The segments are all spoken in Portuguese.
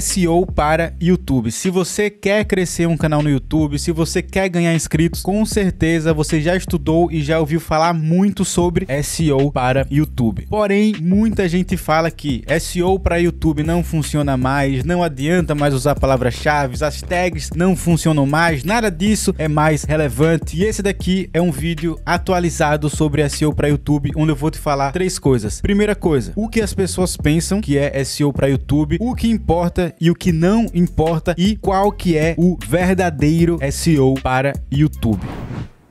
SEO para YouTube. Se você quer crescer um canal no YouTube, se você quer ganhar inscritos, com certeza você já estudou e já ouviu falar muito sobre SEO para YouTube. Porém, muita gente fala que SEO para YouTube não funciona mais, não adianta mais usar palavras-chave, as tags não funcionam mais, nada disso é mais relevante. E esse daqui é um vídeo atualizado sobre SEO para YouTube, onde eu vou te falar três coisas. Primeira coisa, o que as pessoas pensam que é SEO para YouTube, o que importa importa e o que não importa e qual que é o verdadeiro SEO para YouTube.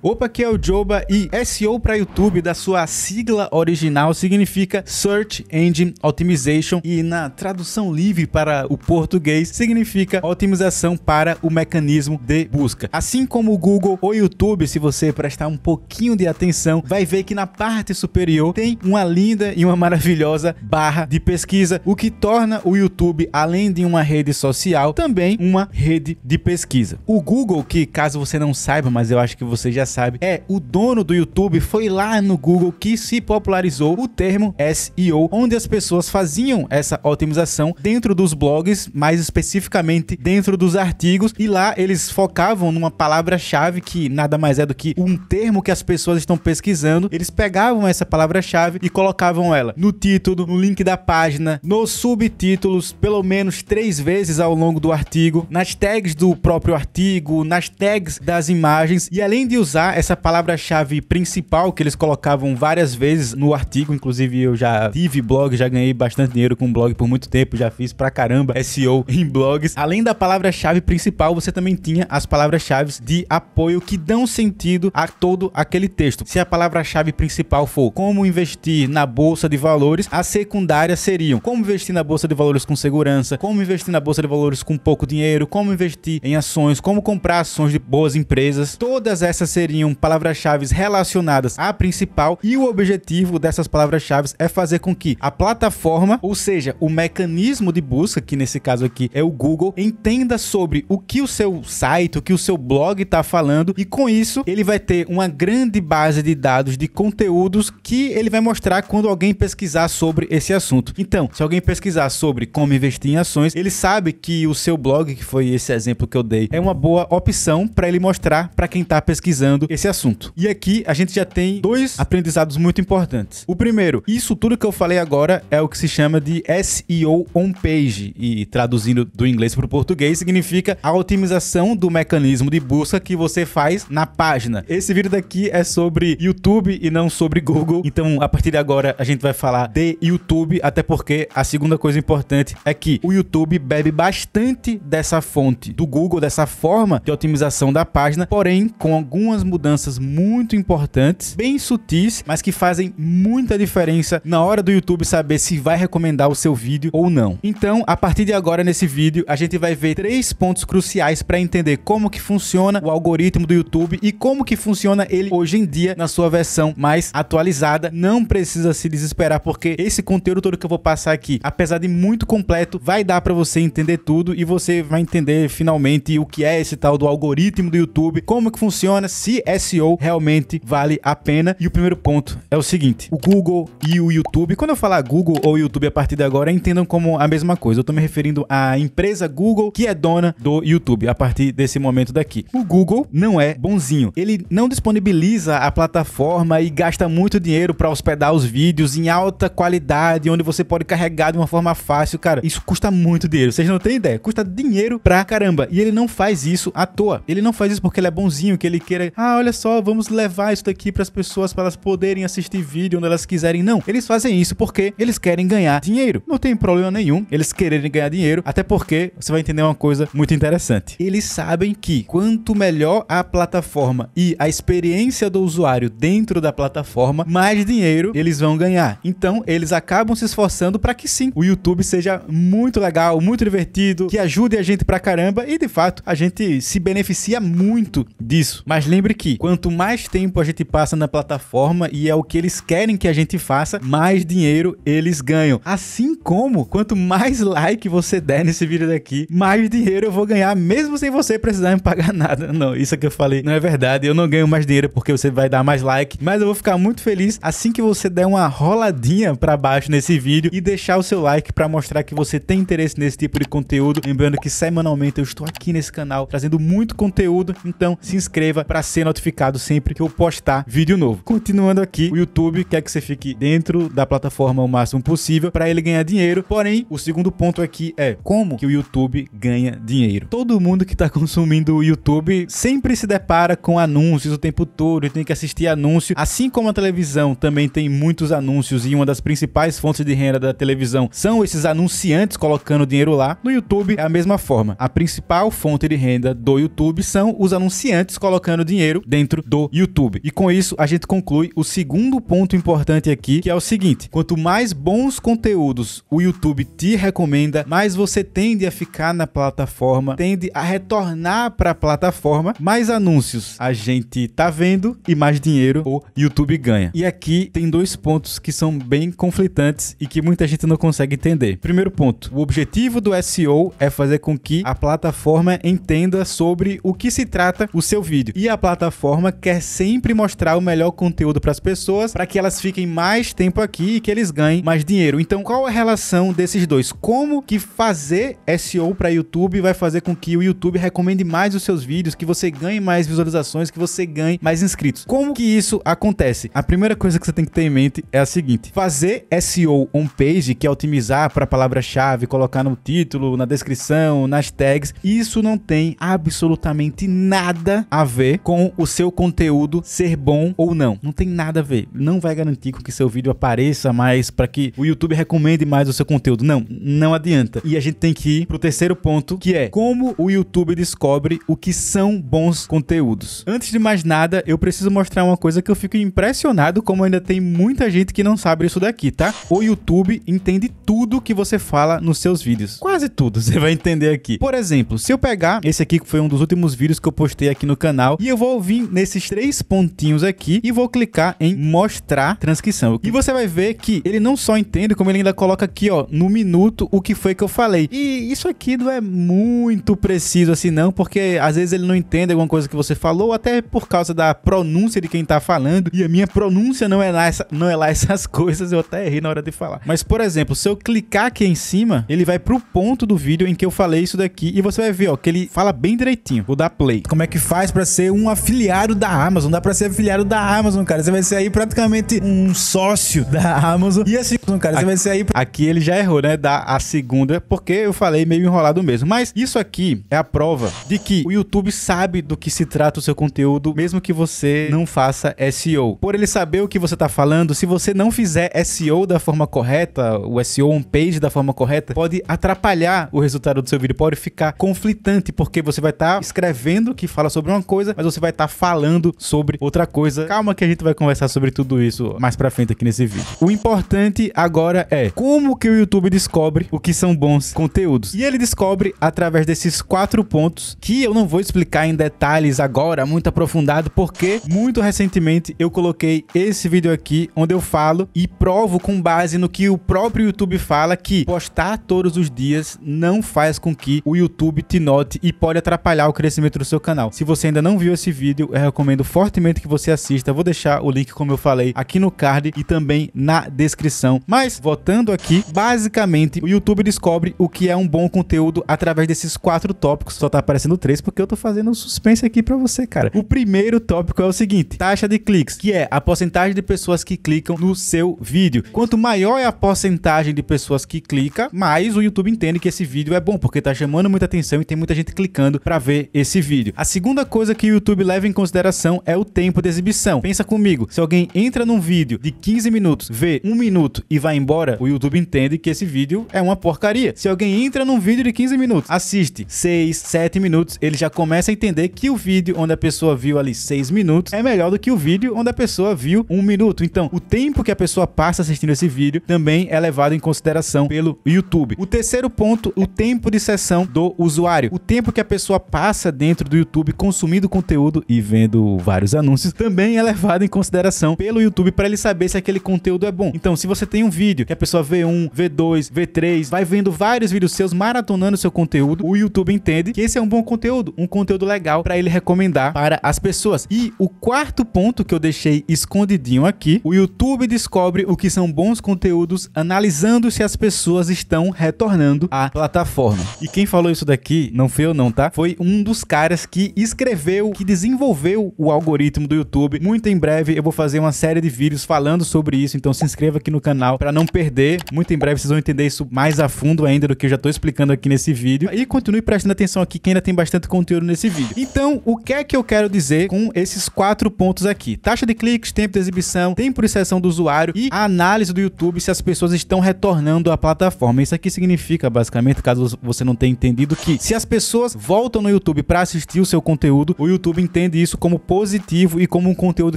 Opa, aqui é o Joba e SEO para YouTube, da sua sigla original, significa Search Engine Optimization e na tradução livre para o português significa otimização para o mecanismo de busca. Assim como o Google ou YouTube, se você prestar um pouquinho de atenção, vai ver que na parte superior tem uma linda e uma maravilhosa barra de pesquisa, o que torna o YouTube, além de uma rede social, também uma rede de pesquisa. O Google, que caso você não saiba, mas eu acho que você já sabe, é o dono do YouTube foi lá no Google que se popularizou o termo SEO, onde as pessoas faziam essa otimização dentro dos blogs, mais especificamente dentro dos artigos, e lá eles focavam numa palavra-chave que nada mais é do que um termo que as pessoas estão pesquisando. Eles pegavam essa palavra-chave e colocavam ela no título, no link da página, nos subtítulos, pelo menos três vezes ao longo do artigo, nas tags do próprio artigo, nas tags das imagens, e além de usar usar essa palavra-chave principal que eles colocavam várias vezes no artigo. Inclusive, eu já tive blog, já ganhei bastante dinheiro com blog por muito tempo, já fiz pra caramba SEO em blogs. Além da palavra-chave principal, você também tinha as palavras-chave de apoio que dão sentido a todo aquele texto. Se a palavra-chave principal for como investir na bolsa de valores, a secundária seriam como investir na bolsa de valores com segurança, como investir na bolsa de valores com pouco dinheiro, como investir em ações, como comprar ações de boas empresas. Todas essas seriam seriam palavras-chave relacionadas à principal e o objetivo dessas palavras-chave é fazer com que a plataforma, ou seja, o mecanismo de busca, que nesse caso aqui é o Google, entenda sobre o que o seu site, o que o seu blog está falando e com isso ele vai ter uma grande base de dados de conteúdos que ele vai mostrar quando alguém pesquisar sobre esse assunto. Então, se alguém pesquisar sobre como investir em ações, ele sabe que o seu blog, que foi esse exemplo que eu dei, é uma boa opção para ele mostrar para quem está pesquisando abordando esse assunto. E aqui a gente já tem dois aprendizados muito importantes. O primeiro, isso tudo que eu falei agora é o que se chama de SEO on page e traduzindo do inglês para o português significa a otimização do mecanismo de busca que você faz na página. Esse vídeo daqui é sobre YouTube e não sobre Google. Então, a partir de agora a gente vai falar de YouTube, até porque a segunda coisa importante é que o YouTube bebe bastante dessa fonte do Google, dessa forma de otimização da página, porém com algumas mudanças muito importantes, bem sutis, mas que fazem muita diferença na hora do YouTube saber se vai recomendar o seu vídeo ou não. Então, a partir de agora nesse vídeo, a gente vai ver três pontos cruciais para entender como que funciona o algoritmo do YouTube e como que funciona ele hoje em dia na sua versão mais atualizada. Não precisa se desesperar porque esse conteúdo todo que eu vou passar aqui, apesar de muito completo, vai dar para você entender tudo e você vai entender finalmente o que é esse tal do algoritmo do YouTube, como que funciona, se SEO realmente vale a pena. E o primeiro ponto é o seguinte: o Google e o YouTube. Quando eu falar Google ou YouTube a partir de agora, entendam como a mesma coisa. Eu estou me referindo à empresa Google que é dona do YouTube a partir desse momento daqui. O Google não é bonzinho. Ele não disponibiliza a plataforma e gasta muito dinheiro para hospedar os vídeos em alta qualidade, onde você pode carregar de uma forma fácil. Cara, isso custa muito dinheiro. Vocês não têm ideia. Custa dinheiro pra caramba. E ele não faz isso à toa. Ele não faz isso porque ele é bonzinho, que ele queira. Ah, ah, olha só, vamos levar isso daqui para as pessoas para elas poderem assistir vídeo onde elas quiserem. Não, eles fazem isso porque eles querem ganhar dinheiro. Não tem problema nenhum eles quererem ganhar dinheiro, até porque você vai entender uma coisa muito interessante. Eles sabem que quanto melhor a plataforma e a experiência do usuário dentro da plataforma, mais dinheiro eles vão ganhar. Então, eles acabam se esforçando para que sim, o YouTube seja muito legal, muito divertido, que ajude a gente pra caramba e de fato a gente se beneficia muito disso. Mas lembre que quanto mais tempo a gente passa na plataforma e é o que eles querem que a gente faça, mais dinheiro eles ganham. Assim como quanto mais like você der nesse vídeo daqui, mais dinheiro eu vou ganhar, mesmo sem você precisar me pagar nada. Não, isso é que eu falei não é verdade. Eu não ganho mais dinheiro porque você vai dar mais like, mas eu vou ficar muito feliz assim que você der uma roladinha para baixo nesse vídeo e deixar o seu like para mostrar que você tem interesse nesse tipo de conteúdo. Lembrando que semanalmente eu estou aqui nesse canal trazendo muito conteúdo, então se inscreva para ser ser notificado sempre que eu postar vídeo novo. Continuando aqui, o YouTube quer que você fique dentro da plataforma o máximo possível para ele ganhar dinheiro. Porém, o segundo ponto aqui é como que o YouTube ganha dinheiro. Todo mundo que está consumindo o YouTube sempre se depara com anúncios o tempo todo e tem que assistir anúncio. Assim como a televisão também tem muitos anúncios e uma das principais fontes de renda da televisão são esses anunciantes colocando dinheiro lá, no YouTube é a mesma forma. A principal fonte de renda do YouTube são os anunciantes colocando dinheiro dinheiro dentro do YouTube. E com isso, a gente conclui o segundo ponto importante aqui, que é o seguinte: quanto mais bons conteúdos o YouTube te recomenda, mais você tende a ficar na plataforma, tende a retornar para a plataforma, mais anúncios a gente tá vendo e mais dinheiro o YouTube ganha. E aqui tem dois pontos que são bem conflitantes e que muita gente não consegue entender. Primeiro ponto: o objetivo do SEO é fazer com que a plataforma entenda sobre o que se trata o seu vídeo. E a plataforma plataforma quer sempre mostrar o melhor conteúdo para as pessoas, para que elas fiquem mais tempo aqui e que eles ganhem mais dinheiro. Então, qual a relação desses dois? Como que fazer SEO para YouTube vai fazer com que o YouTube recomende mais os seus vídeos, que você ganhe mais visualizações, que você ganhe mais inscritos? Como que isso acontece? A primeira coisa que você tem que ter em mente é a seguinte: fazer SEO on page, que é otimizar para palavra-chave, colocar no título, na descrição, nas tags, isso não tem absolutamente nada a ver com o seu conteúdo ser bom ou não. Não tem nada a ver. Não vai garantir com que seu vídeo apareça mais para que o YouTube recomende mais o seu conteúdo. Não, não adianta. E a gente tem que ir pro terceiro ponto, que é como o YouTube descobre o que são bons conteúdos. Antes de mais nada, eu preciso mostrar uma coisa que eu fico impressionado como ainda tem muita gente que não sabe isso daqui, tá? O YouTube entende tudo que você fala nos seus vídeos. Quase tudo você vai entender aqui. Por exemplo, se eu pegar esse aqui que foi um dos últimos vídeos que eu postei aqui no canal e eu vou vou vir nesses três pontinhos aqui e vou clicar em mostrar transcrição. E você vai ver que ele não só entende, como ele ainda coloca aqui, ó, no minuto o que foi que eu falei. E isso aqui não é muito preciso assim não, porque às vezes ele não entende alguma coisa que você falou, até por causa da pronúncia de quem tá falando. E a minha pronúncia não é lá, essa, não é lá essas coisas, eu até errei na hora de falar. Mas por exemplo, se eu clicar aqui em cima, ele vai pro ponto do vídeo em que eu falei isso daqui e você vai ver, ó, que ele fala bem direitinho. Vou dar play. Como é que faz para ser um af afiliado da Amazon. Dá pra ser afiliado da Amazon, cara. Você vai ser aí praticamente um sócio da Amazon. E assim, cara, você aqui, vai ser aí. Aqui ele já errou, né? Da a segunda, porque eu falei meio enrolado mesmo. Mas isso aqui é a prova de que o YouTube sabe do que se trata o seu conteúdo, mesmo que você não faça SEO. Por ele saber o que você tá falando, se você não fizer SEO da forma correta, o SEO on page da forma correta, pode atrapalhar o resultado do seu vídeo, pode ficar conflitante, porque você vai estar tá escrevendo que fala sobre uma coisa, mas você vai tá falando sobre outra coisa. Calma que a gente vai conversar sobre tudo isso mais pra frente aqui nesse vídeo. O importante agora é como que o YouTube descobre o que são bons conteúdos. E ele descobre através desses quatro pontos que eu não vou explicar em detalhes agora, muito aprofundado, porque muito recentemente eu coloquei esse vídeo aqui onde eu falo e provo com base no que o próprio YouTube fala que postar todos os dias não faz com que o YouTube te note e pode atrapalhar o crescimento do seu canal. Se você ainda não viu esse vídeo, vídeo, eu recomendo fortemente que você assista. Vou deixar o link, como eu falei, aqui no card e também na descrição. Mas, voltando aqui, basicamente, o YouTube descobre o que é um bom conteúdo através desses quatro tópicos. Só tá aparecendo três porque eu tô fazendo um suspense aqui pra você, cara. O primeiro tópico é o seguinte, taxa de cliques, que é a porcentagem de pessoas que clicam no seu vídeo. Quanto maior é a porcentagem de pessoas que clica, mais o YouTube entende que esse vídeo é bom, porque tá chamando muita atenção e tem muita gente clicando pra ver esse vídeo. A segunda coisa que o YouTube leva leva em consideração é o tempo de exibição. Pensa comigo, se alguém entra num vídeo de 15 minutos, vê um minuto e vai embora, o YouTube entende que esse vídeo é uma porcaria. Se alguém entra num vídeo de 15 minutos, assiste 6, 7 minutos, ele já começa a entender que o vídeo onde a pessoa viu ali 6 minutos é melhor do que o vídeo onde a pessoa viu um minuto. Então, o tempo que a pessoa passa assistindo esse vídeo também é levado em consideração pelo YouTube. O terceiro ponto, o tempo de sessão do usuário. O tempo que a pessoa passa dentro do YouTube consumindo conteúdo exemplo, e vendo vários anúncios, também é levado em consideração pelo YouTube para ele saber se aquele conteúdo é bom. Então, se você tem um vídeo que a pessoa vê um, vê dois, vê três, vai vendo vários vídeos seus maratonando seu conteúdo, o YouTube entende que esse é um bom conteúdo, um conteúdo legal para ele recomendar para as pessoas. E o quarto ponto que eu deixei escondidinho aqui, o YouTube descobre o que são bons conteúdos analisando se as pessoas estão retornando à plataforma. E quem falou isso daqui não foi eu não, tá? Foi um dos caras que escreveu que desenvolveu desenvolveu o algoritmo do YouTube. Muito em breve eu vou fazer uma série de vídeos falando sobre isso, então se inscreva aqui no canal para não perder. Muito em breve vocês vão entender isso mais a fundo ainda do que eu já tô explicando aqui nesse vídeo. E continue prestando atenção aqui que ainda tem bastante conteúdo nesse vídeo. Então, o que é que eu quero dizer com esses quatro pontos aqui? Taxa de cliques, tempo de exibição, tempo de sessão do usuário e a análise do YouTube se as pessoas estão retornando à plataforma. Isso aqui significa, basicamente, caso você não tenha entendido, que se as pessoas voltam no YouTube para assistir o seu conteúdo, o YouTube entende entende isso como positivo e como um conteúdo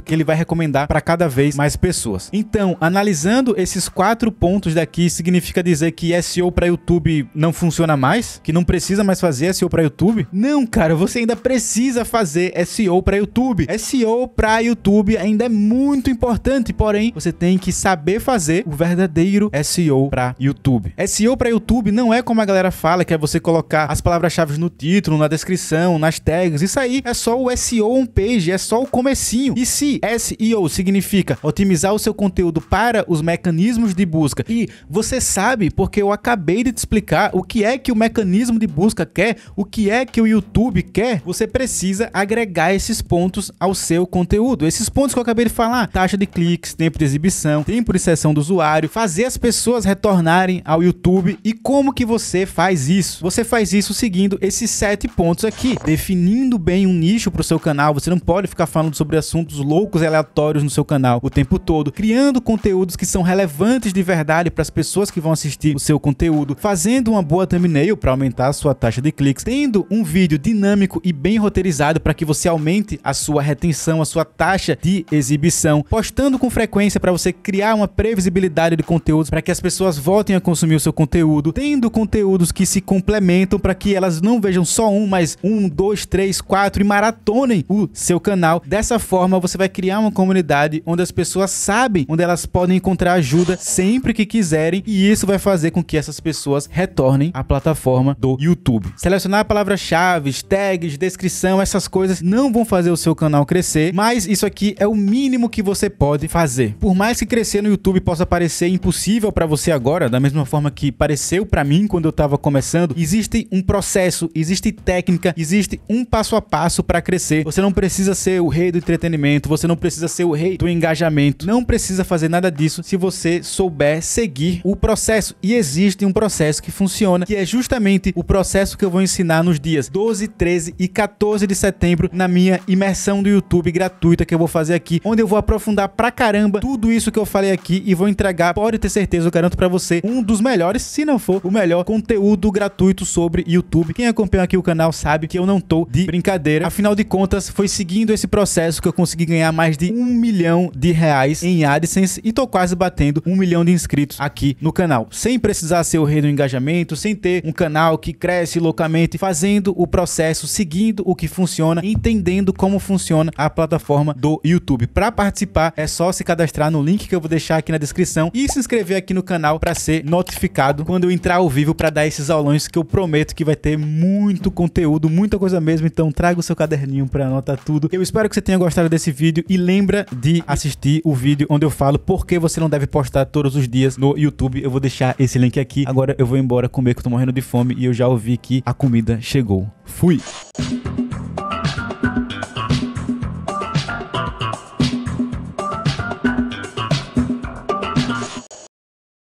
que ele vai recomendar para cada vez mais pessoas. Então, analisando esses quatro pontos daqui, significa dizer que SEO para YouTube não funciona mais? Que não precisa mais fazer SEO para YouTube? Não, cara, você ainda precisa fazer SEO para YouTube. SEO para YouTube ainda é muito importante, porém, você tem que saber fazer o verdadeiro SEO para YouTube. SEO para YouTube não é como a galera fala, que é você colocar as palavras-chave no título, na descrição, nas tags. Isso aí é só o SEO SEO on page é só o comecinho. E se SEO significa otimizar o seu conteúdo para os mecanismos de busca e você sabe porque eu acabei de te explicar o que é que o mecanismo de busca quer, o que é que o YouTube quer, você precisa agregar esses pontos ao seu conteúdo. Esses pontos que eu acabei de falar, taxa de cliques, tempo de exibição, tempo de sessão do usuário, fazer as pessoas retornarem ao YouTube e como que você faz isso? Você faz isso seguindo esses sete pontos aqui, definindo bem um nicho para o seu canal, você não pode ficar falando sobre assuntos loucos e aleatórios no seu canal o tempo todo, criando conteúdos que são relevantes de verdade para as pessoas que vão assistir o seu conteúdo, fazendo uma boa thumbnail para aumentar a sua taxa de cliques, tendo um vídeo dinâmico e bem roteirizado para que você aumente a sua retenção, a sua taxa de exibição, postando com frequência para você criar uma previsibilidade de conteúdos para que as pessoas voltem a consumir o seu conteúdo, tendo conteúdos que se complementam para que elas não vejam só um, mas um, dois, três, quatro e maratona o seu canal. Dessa forma, você vai criar uma comunidade onde as pessoas sabem onde elas podem encontrar ajuda sempre que quiserem e isso vai fazer com que essas pessoas retornem à plataforma do YouTube. Selecionar palavras-chave, tags, descrição, essas coisas não vão fazer o seu canal crescer, mas isso aqui é o mínimo que você pode fazer. Por mais que crescer no YouTube possa parecer impossível para você agora, da mesma forma que pareceu para mim quando eu estava começando, existe um processo, existe técnica, existe um passo a passo para crescer você. não precisa ser o rei do entretenimento, você não precisa ser o rei do engajamento. Não precisa fazer nada disso se você souber seguir o processo. E existe um processo que funciona, que é justamente o processo que eu vou ensinar nos dias 12, 13 e 14 de setembro na minha imersão do YouTube gratuita que eu vou fazer aqui, onde eu vou aprofundar pra caramba tudo isso que eu falei aqui e vou entregar, pode ter certeza, eu garanto para você, um dos melhores, se não for o melhor conteúdo gratuito sobre YouTube. Quem acompanha aqui o canal sabe que eu não tô de brincadeira. Afinal de contas, contas, foi seguindo esse processo que eu consegui ganhar mais de um milhão de reais em AdSense e tô quase batendo um milhão de inscritos aqui no canal. Sem precisar ser o rei do engajamento, sem ter um canal que cresce loucamente, fazendo o processo, seguindo o que funciona, entendendo como funciona a plataforma do YouTube. Para participar, é só se cadastrar no link que eu vou deixar aqui na descrição e se inscrever aqui no canal para ser notificado quando eu entrar ao vivo para dar esses aulões que eu prometo que vai ter muito conteúdo, muita coisa mesmo. Então traga o seu caderninho, para anota tudo. Eu espero que você tenha gostado desse vídeo e lembra de assistir o vídeo onde eu falo por que você não deve postar todos os dias no YouTube. Eu vou deixar esse link aqui. Agora eu vou embora comer que eu tô morrendo de fome e eu já ouvi que a comida chegou. Fui!